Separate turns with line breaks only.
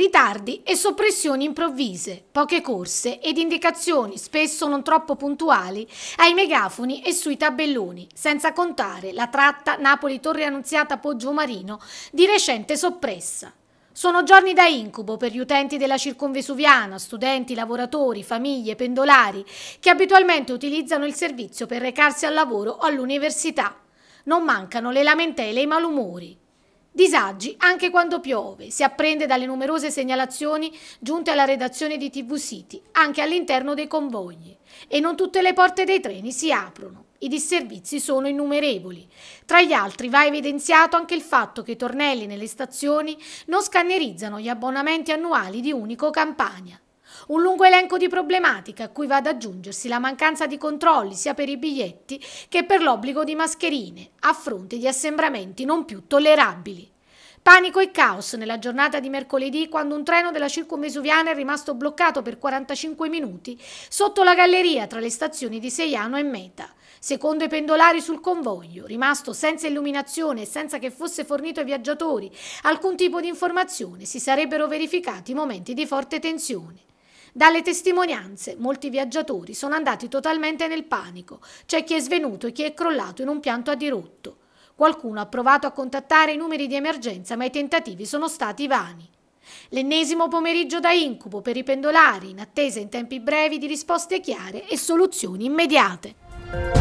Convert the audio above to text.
Ritardi e soppressioni improvvise, poche corse ed indicazioni spesso non troppo puntuali ai megafoni e sui tabelloni, senza contare la tratta Napoli-Torre Annunziata-Poggio Marino di recente soppressa. Sono giorni da incubo per gli utenti della circonvesuviana, studenti, lavoratori, famiglie, pendolari che abitualmente utilizzano il servizio per recarsi al lavoro o all'università. Non mancano le lamentele e i malumori. Disagi anche quando piove, si apprende dalle numerose segnalazioni giunte alla redazione di TV City, anche all'interno dei convogli. E non tutte le porte dei treni si aprono. I disservizi sono innumerevoli. Tra gli altri va evidenziato anche il fatto che i tornelli nelle stazioni non scannerizzano gli abbonamenti annuali di Unico Campania. Un lungo elenco di problematiche a cui va ad aggiungersi la mancanza di controlli sia per i biglietti che per l'obbligo di mascherine, a fronte di assembramenti non più tollerabili. Panico e caos nella giornata di mercoledì quando un treno della Circumvesuviana è rimasto bloccato per 45 minuti sotto la galleria tra le stazioni di Seiano e Meta. Secondo i pendolari sul convoglio, rimasto senza illuminazione e senza che fosse fornito ai viaggiatori alcun tipo di informazione, si sarebbero verificati momenti di forte tensione. Dalle testimonianze, molti viaggiatori sono andati totalmente nel panico. C'è chi è svenuto e chi è crollato in un pianto a dirotto. Qualcuno ha provato a contattare i numeri di emergenza, ma i tentativi sono stati vani. L'ennesimo pomeriggio da incubo per i pendolari, in attesa in tempi brevi di risposte chiare e soluzioni immediate.